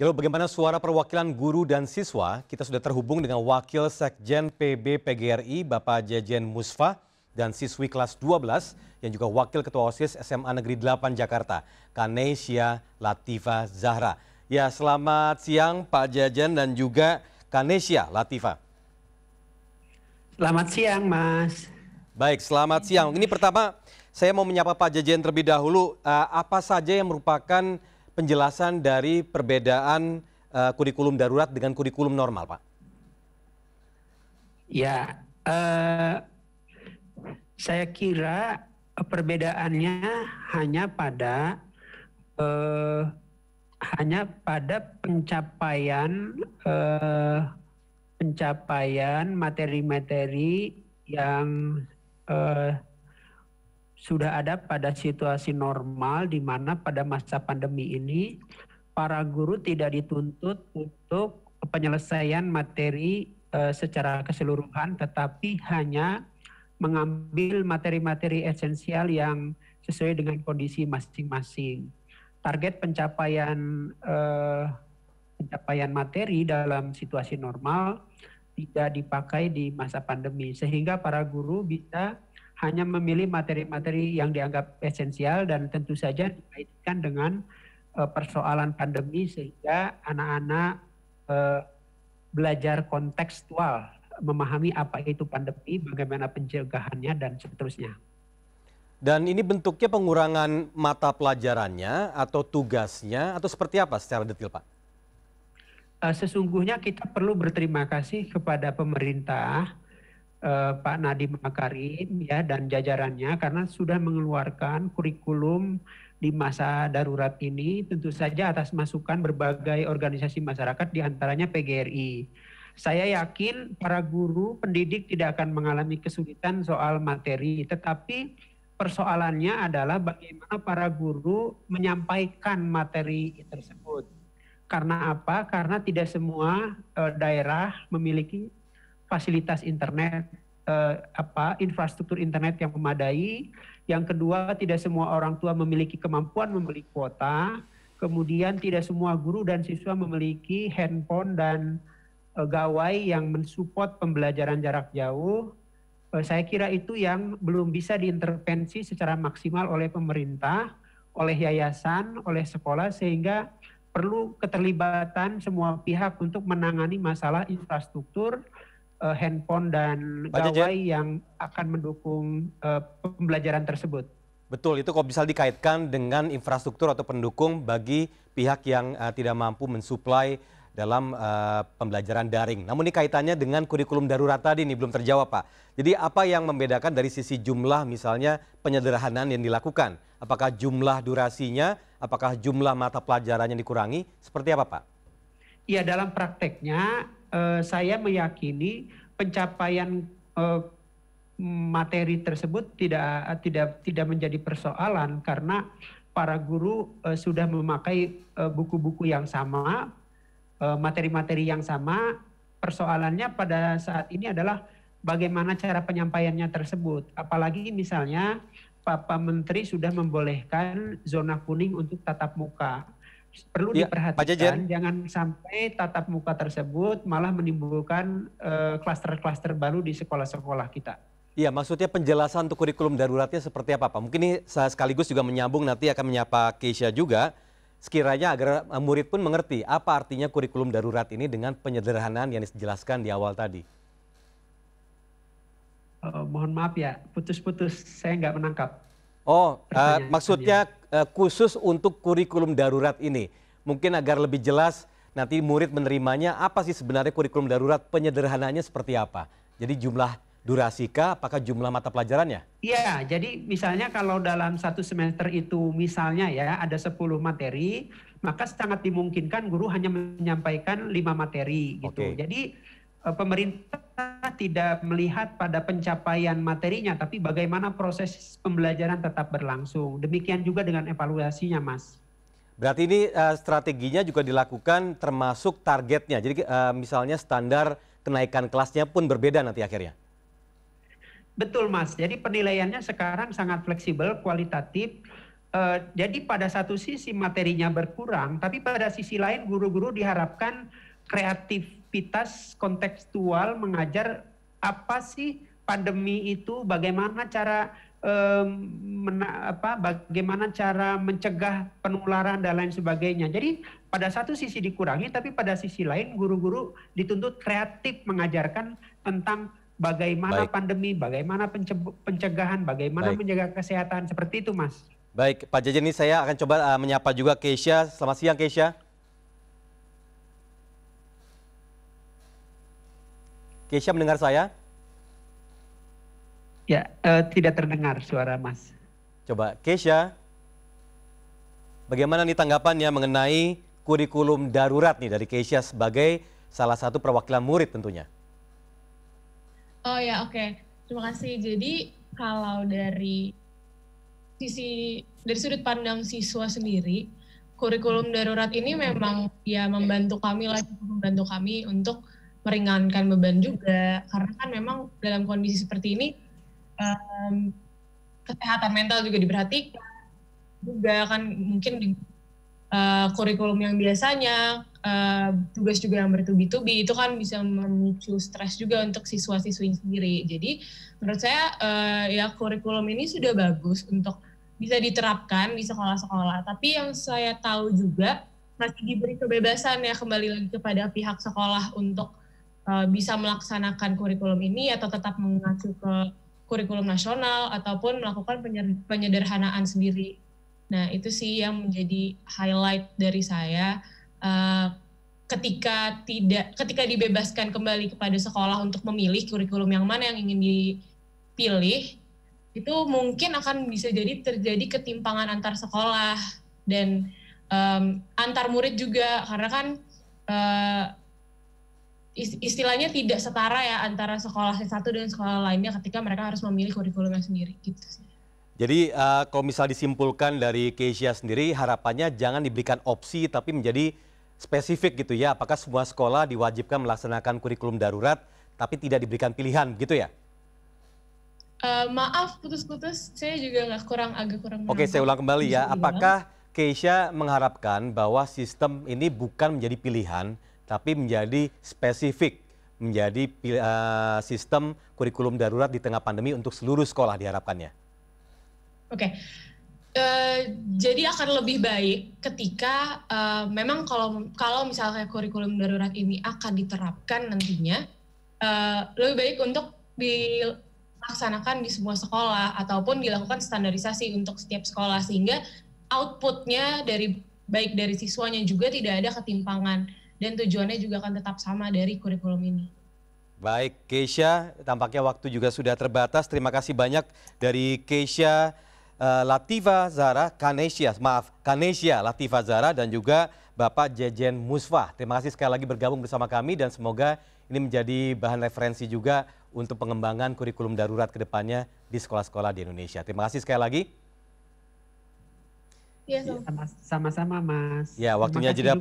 Ya, lalu bagaimana suara perwakilan guru dan siswa? Kita sudah terhubung dengan Wakil Sekjen PB PGRI Bapak Jejen Musfa dan siswi kelas 12 yang juga Wakil Ketua OSIS SMA Negeri 8 Jakarta, Kanesia Latifa Zahra. Ya, selamat siang Pak Jejen dan juga Kanesia Latifa. Selamat siang, Mas. Baik, selamat siang. Ini pertama saya mau menyapa Pak Jejen terlebih dahulu. Eh, apa saja yang merupakan penjelasan dari perbedaan uh, kurikulum darurat dengan kurikulum normal, Pak? Ya, uh, saya kira perbedaannya hanya pada uh, hanya pada pencapaian uh, pencapaian materi-materi yang uh, sudah ada pada situasi normal di mana pada masa pandemi ini para guru tidak dituntut untuk penyelesaian materi uh, secara keseluruhan tetapi hanya mengambil materi-materi esensial yang sesuai dengan kondisi masing-masing. Target pencapaian uh, pencapaian materi dalam situasi normal tidak dipakai di masa pandemi sehingga para guru bisa hanya memilih materi-materi yang dianggap esensial dan tentu saja dikaitkan dengan uh, persoalan pandemi sehingga anak-anak uh, belajar kontekstual memahami apa itu pandemi, bagaimana pencegahannya dan seterusnya. Dan ini bentuknya pengurangan mata pelajarannya atau tugasnya atau seperti apa secara detail Pak? Eh, sesungguhnya kita perlu berterima kasih kepada pemerintah eh, Pak Nadiem Makarim ya dan jajarannya karena sudah mengeluarkan kurikulum di masa darurat ini tentu saja atas masukan berbagai organisasi masyarakat diantaranya PGRI. Saya yakin para guru pendidik tidak akan mengalami kesulitan soal materi, tetapi persoalannya adalah bagaimana para guru menyampaikan materi tersebut. Karena apa? Karena tidak semua eh, daerah memiliki fasilitas internet eh, apa infrastruktur internet yang memadai. Yang kedua, tidak semua orang tua memiliki kemampuan membeli kuota. Kemudian tidak semua guru dan siswa memiliki handphone dan eh, gawai yang mensupport pembelajaran jarak jauh. Eh, saya kira itu yang belum bisa diintervensi secara maksimal oleh pemerintah, oleh yayasan, oleh sekolah sehingga perlu keterlibatan semua pihak untuk menangani masalah infrastruktur uh, handphone dan Baca gawai jen. yang akan mendukung uh, pembelajaran tersebut. Betul, itu kok bisa dikaitkan dengan infrastruktur atau pendukung bagi pihak yang uh, tidak mampu mensuplai dalam uh, pembelajaran daring. Namun ini kaitannya dengan kurikulum darurat tadi ini belum terjawab Pak. Jadi apa yang membedakan dari sisi jumlah misalnya penyederhanaan yang dilakukan? Apakah jumlah durasinya, apakah jumlah mata pelajarannya dikurangi? Seperti apa Pak? Iya dalam prakteknya eh, saya meyakini pencapaian eh, materi tersebut tidak tidak tidak menjadi persoalan karena para guru eh, sudah memakai eh, buku-buku yang sama, eh, materi-materi yang sama. Persoalannya pada saat ini adalah bagaimana cara penyampaiannya tersebut. Apalagi misalnya Bapak Menteri sudah membolehkan zona kuning untuk tatap muka perlu ya, diperhatikan jangan sampai tatap muka tersebut malah menimbulkan eh, klaster-klaster uh, baru di sekolah-sekolah kita. Iya, maksudnya penjelasan untuk kurikulum daruratnya seperti apa, Pak? Mungkin ini saya sekaligus juga menyambung nanti akan menyapa Keisha juga. Sekiranya agar eh, murid pun mengerti apa artinya kurikulum darurat ini dengan penyederhanaan yang dijelaskan di awal tadi. Uh, mohon maaf ya, putus-putus, saya nggak menangkap. Oh, uh, maksudnya uh, khusus untuk kurikulum darurat ini. Mungkin agar lebih jelas nanti murid menerimanya apa sih sebenarnya kurikulum darurat penyederhananya seperti apa? Jadi jumlah durasika apakah jumlah mata pelajarannya? Iya, jadi misalnya kalau dalam satu semester itu misalnya ya ada 10 materi, maka sangat dimungkinkan guru hanya menyampaikan lima materi gitu. Okay. Jadi Eh, pemerintah tidak melihat pada pencapaian materinya, tapi bagaimana proses pembelajaran tetap berlangsung. Demikian juga dengan evaluasinya, Mas. Berarti ini uh, strateginya juga dilakukan termasuk targetnya. Jadi uh, misalnya standar kenaikan kelasnya pun berbeda nanti akhirnya. Betul, Mas. Jadi penilaiannya sekarang sangat fleksibel, kualitatif. Uh, jadi pada satu sisi materinya berkurang, tapi pada sisi lain guru-guru diharapkan kreativitas kontekstual mengajar apa sih pandemi itu, bagaimana cara um, mena, apa, bagaimana cara mencegah penularan dan lain sebagainya. Jadi pada satu sisi dikurangi, tapi pada sisi lain guru-guru dituntut kreatif mengajarkan tentang bagaimana Baik. pandemi, bagaimana pencegahan, bagaimana Baik. menjaga kesehatan seperti itu, Mas. Baik, Pak Jajen ini saya akan coba uh, menyapa juga Keisha. Selamat siang, Keisha. Keisha mendengar saya? Ya, uh, tidak terdengar suara Mas. Coba Keisha, bagaimana nih tanggapannya mengenai kurikulum darurat nih dari Keisha sebagai salah satu perwakilan murid tentunya? Oh ya, oke. Okay. Terima kasih. Jadi kalau dari sisi dari sudut pandang siswa sendiri, kurikulum darurat ini memang ya membantu kami lah membantu kami untuk meringankan beban hmm. juga karena kan memang dalam kondisi seperti ini um, kesehatan mental juga diperhatikan juga kan mungkin di uh, kurikulum yang biasanya uh, tugas juga yang bertubi-tubi itu kan bisa memicu stres juga untuk siswa-siswi sendiri jadi menurut saya uh, ya kurikulum ini sudah bagus untuk bisa diterapkan di sekolah-sekolah tapi yang saya tahu juga masih diberi kebebasan ya kembali lagi kepada pihak sekolah untuk Eh, bisa melaksanakan kurikulum ini atau tetap mengacu ke kurikulum nasional ataupun melakukan penyederhanaan sendiri. Nah, itu sih yang menjadi highlight dari saya uh, ketika tidak ketika dibebaskan kembali kepada sekolah untuk memilih kurikulum yang mana yang ingin dipilih itu mungkin akan bisa jadi terjadi ketimpangan antar sekolah dan um, antar murid juga karena kan uh, istilahnya tidak setara ya antara sekolah S1 dan sekolah lainnya ketika mereka harus memilih kurikulumnya sendiri gitu sih. Jadi uh, kalau misal disimpulkan dari Keisha sendiri harapannya jangan diberikan opsi tapi menjadi spesifik gitu ya. Apakah semua sekolah diwajibkan melaksanakan kurikulum darurat tapi tidak diberikan pilihan gitu ya? Uh, maaf putus-putus, saya juga nggak kurang agak kurang. Oke, okay, saya ulang kembali ya. Apakah Keisha mengharapkan bahwa sistem ini bukan menjadi pilihan, tapi menjadi spesifik menjadi uh, sistem kurikulum darurat di tengah pandemi untuk seluruh sekolah diharapkannya. Oke. Okay. Uh, eh, jadi akan lebih baik ketika uh, memang kalau kalau misalnya kurikulum darurat ini akan diterapkan nantinya uh, lebih baik untuk dilaksanakan di semua sekolah ataupun dilakukan standarisasi untuk setiap sekolah sehingga outputnya dari baik dari siswanya juga tidak ada ketimpangan dan tujuannya juga akan tetap sama dari kurikulum ini. Baik, Keisha, tampaknya waktu juga sudah terbatas. Terima kasih banyak dari Keisha uh, eh, Lativa Zara Kanesia, maaf, Kanesia Lativa, Zara dan juga Bapak Jejen Musfah. Terima kasih sekali lagi bergabung bersama kami dan semoga ini menjadi bahan referensi juga untuk pengembangan kurikulum darurat kedepannya di sekolah-sekolah di Indonesia. Terima kasih sekali lagi. Iya, sama-sama, Mas. Ya, waktunya jeda.